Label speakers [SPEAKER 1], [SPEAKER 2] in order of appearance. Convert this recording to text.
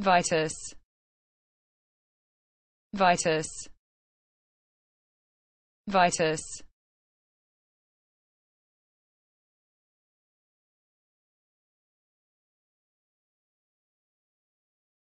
[SPEAKER 1] Vitus Vitus Vitus